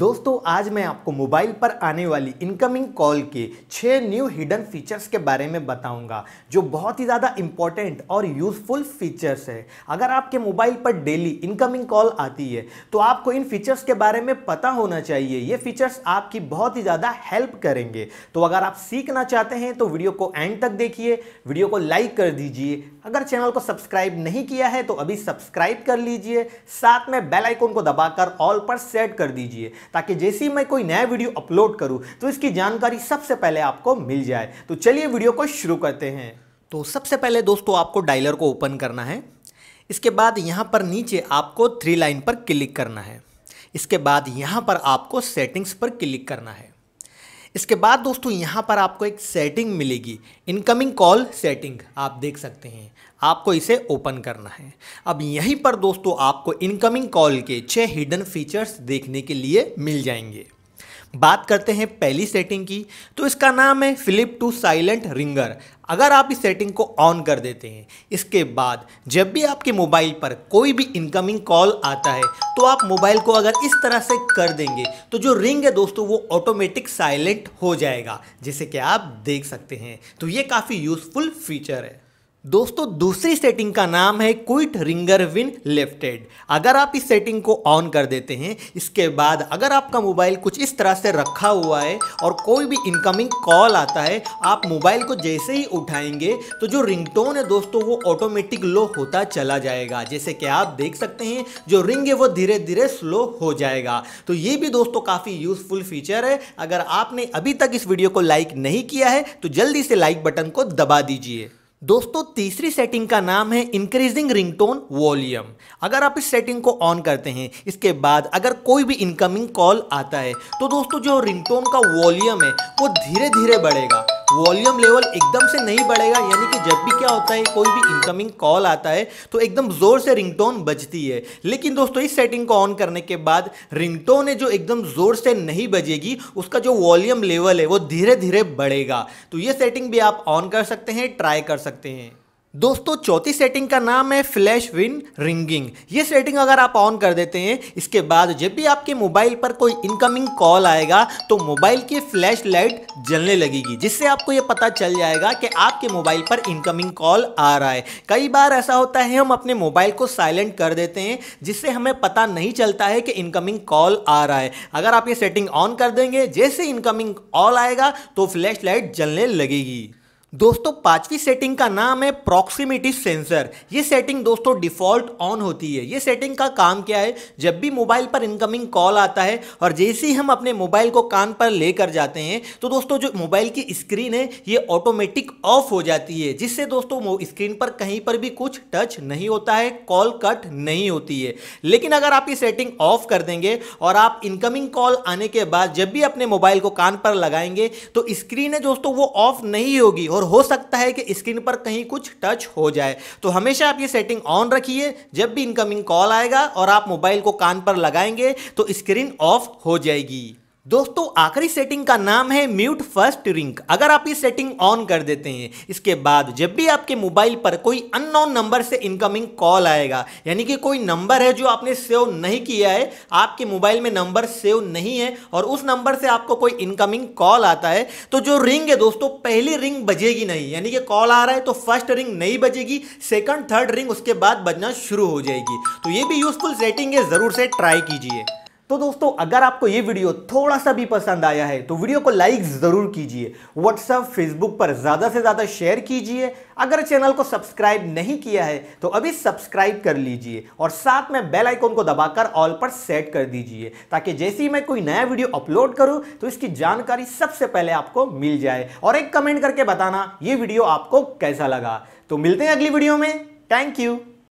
दोस्तों आज मैं आपको मोबाइल पर आने वाली इनकमिंग कॉल के छः न्यू हिडन फीचर्स के बारे में बताऊंगा जो बहुत ही ज़्यादा इम्पॉर्टेंट और यूज़फुल फीचर्स है अगर आपके मोबाइल पर डेली इनकमिंग कॉल आती है तो आपको इन फीचर्स के बारे में पता होना चाहिए ये फीचर्स आपकी बहुत ही ज़्यादा हेल्प करेंगे तो अगर आप सीखना चाहते हैं तो वीडियो को एंड तक देखिए वीडियो को लाइक कर दीजिए अगर चैनल को सब्सक्राइब नहीं किया है तो अभी सब्सक्राइब कर लीजिए साथ में बेलाइकोन को दबाकर ऑल पर सेट कर दीजिए ताकि जैसे ही मैं कोई नया वीडियो अपलोड करूँ तो इसकी जानकारी सबसे पहले आपको मिल जाए तो चलिए वीडियो को शुरू करते हैं तो सबसे पहले दोस्तों आपको डायलर को ओपन करना है इसके बाद यहाँ पर नीचे आपको थ्री लाइन पर क्लिक करना है इसके बाद यहाँ पर आपको सेटिंग्स पर क्लिक करना है इसके बाद दोस्तों यहाँ पर आपको एक सेटिंग मिलेगी इनकमिंग कॉल सेटिंग आप देख सकते हैं आपको इसे ओपन करना है अब यहीं पर दोस्तों आपको इनकमिंग कॉल के छः हिडन फीचर्स देखने के लिए मिल जाएंगे बात करते हैं पहली सेटिंग की तो इसका नाम है फ़िलिप टू साइलेंट रिंगर अगर आप इस सेटिंग को ऑन कर देते हैं इसके बाद जब भी आपके मोबाइल पर कोई भी इनकमिंग कॉल आता है तो आप मोबाइल को अगर इस तरह से कर देंगे तो जो रिंग है दोस्तों वो ऑटोमेटिक साइलेंट हो जाएगा जैसे कि आप देख सकते हैं तो ये काफ़ी यूज़फुल फीचर है दोस्तों दूसरी सेटिंग का नाम है क्विट रिंगर विन लेफ्टेड अगर आप इस सेटिंग को ऑन कर देते हैं इसके बाद अगर आपका मोबाइल कुछ इस तरह से रखा हुआ है और कोई भी इनकमिंग कॉल आता है आप मोबाइल को जैसे ही उठाएंगे तो जो रिंगटोन है दोस्तों वो ऑटोमेटिक लो होता चला जाएगा जैसे कि आप देख सकते हैं जो रिंग है वो धीरे धीरे स्लो हो जाएगा तो ये भी दोस्तों काफ़ी यूजफुल फीचर है अगर आपने अभी तक इस वीडियो को लाइक नहीं किया है तो जल्दी से लाइक बटन को दबा दीजिए दोस्तों तीसरी सेटिंग का नाम है इंक्रीजिंग रिंगटोन वॉल्यूम अगर आप इस सेटिंग को ऑन करते हैं इसके बाद अगर कोई भी इनकमिंग कॉल आता है तो दोस्तों जो रिंगटोन का वॉल्यूम है वो धीरे धीरे बढ़ेगा वॉल्यूम लेवल एकदम से नहीं बढ़ेगा यानी कि जब भी क्या होता है कोई भी इनकमिंग कॉल आता है तो एकदम ज़ोर से रिंगटोन बजती है लेकिन दोस्तों इस सेटिंग को ऑन करने के बाद रिंगटोन है जो एकदम ज़ोर से नहीं बजेगी उसका जो वॉल्यूम लेवल है वो धीरे धीरे बढ़ेगा तो ये सेटिंग भी आप ऑन कर सकते हैं ट्राई कर सकते हैं दोस्तों चौथी सेटिंग का नाम है फ्लैश विन रिंगिंग ये सेटिंग अगर आप ऑन कर देते हैं इसके बाद जब भी आपके मोबाइल पर कोई इनकमिंग कॉल आएगा तो मोबाइल की फ्लैश लाइट जलने लगेगी जिससे आपको ये पता चल जाएगा कि आपके मोबाइल पर इनकमिंग कॉल आ रहा है कई बार ऐसा होता है हम अपने मोबाइल को साइलेंट कर देते हैं जिससे हमें पता नहीं चलता है कि इनकमिंग कॉल आ रहा है अगर आप ये सेटिंग ऑन कर देंगे जैसे इनकमिंग कॉल आएगा तो फ्लैश लाइट जलने लगेगी दोस्तों पांचवी सेटिंग का नाम है प्रॉक्सिमिटी सेंसर ये सेटिंग दोस्तों डिफॉल्ट ऑन होती है ये सेटिंग का काम क्या है जब भी मोबाइल पर इनकमिंग कॉल आता है और जैसे ही हम अपने मोबाइल को कान पर लेकर जाते हैं तो दोस्तों जो मोबाइल की स्क्रीन है ये ऑटोमेटिक ऑफ हो जाती है जिससे दोस्तों स्क्रीन पर कहीं पर भी कुछ टच नहीं होता है कॉल कट नहीं होती है लेकिन अगर आप ये सेटिंग ऑफ कर देंगे और आप इनकमिंग कॉल आने के बाद जब भी अपने मोबाइल को कान पर लगाएंगे तो स्क्रीन है दोस्तों वो ऑफ नहीं होगी और और हो सकता है कि स्क्रीन पर कहीं कुछ टच हो जाए तो हमेशा आप ये सेटिंग ऑन रखिए जब भी इनकमिंग कॉल आएगा और आप मोबाइल को कान पर लगाएंगे तो स्क्रीन ऑफ हो जाएगी दोस्तों आखिरी सेटिंग का नाम है म्यूट फर्स्ट रिंक अगर आप ये सेटिंग ऑन कर देते हैं इसके बाद जब भी आपके मोबाइल पर कोई अननोन नंबर से इनकमिंग कॉल आएगा यानी कि कोई नंबर है जो आपने सेव नहीं किया है आपके मोबाइल में नंबर सेव नहीं है और उस नंबर से आपको कोई इनकमिंग कॉल आता है तो जो रिंग है दोस्तों पहली रिंग बजेगी नहीं यानी कि कॉल आ रहा है तो फर्स्ट रिंग नहीं बजेगी सेकेंड थर्ड रिंग उसके बाद बजना शुरू हो जाएगी तो ये भी यूजफुल सेटिंग है ज़रूर से ट्राई कीजिए तो दोस्तों अगर आपको ये वीडियो थोड़ा सा भी पसंद आया है तो वीडियो को लाइक ज़रूर कीजिए व्हाट्सअप फेसबुक पर ज़्यादा से ज़्यादा शेयर कीजिए अगर चैनल को सब्सक्राइब नहीं किया है तो अभी सब्सक्राइब कर लीजिए और साथ में बेल आइकॉन को दबाकर ऑल पर सेट कर दीजिए ताकि जैसे ही मैं कोई नया वीडियो अपलोड करूँ तो इसकी जानकारी सबसे पहले आपको मिल जाए और एक कमेंट करके बताना ये वीडियो आपको कैसा लगा तो मिलते हैं अगली वीडियो में थैंक यू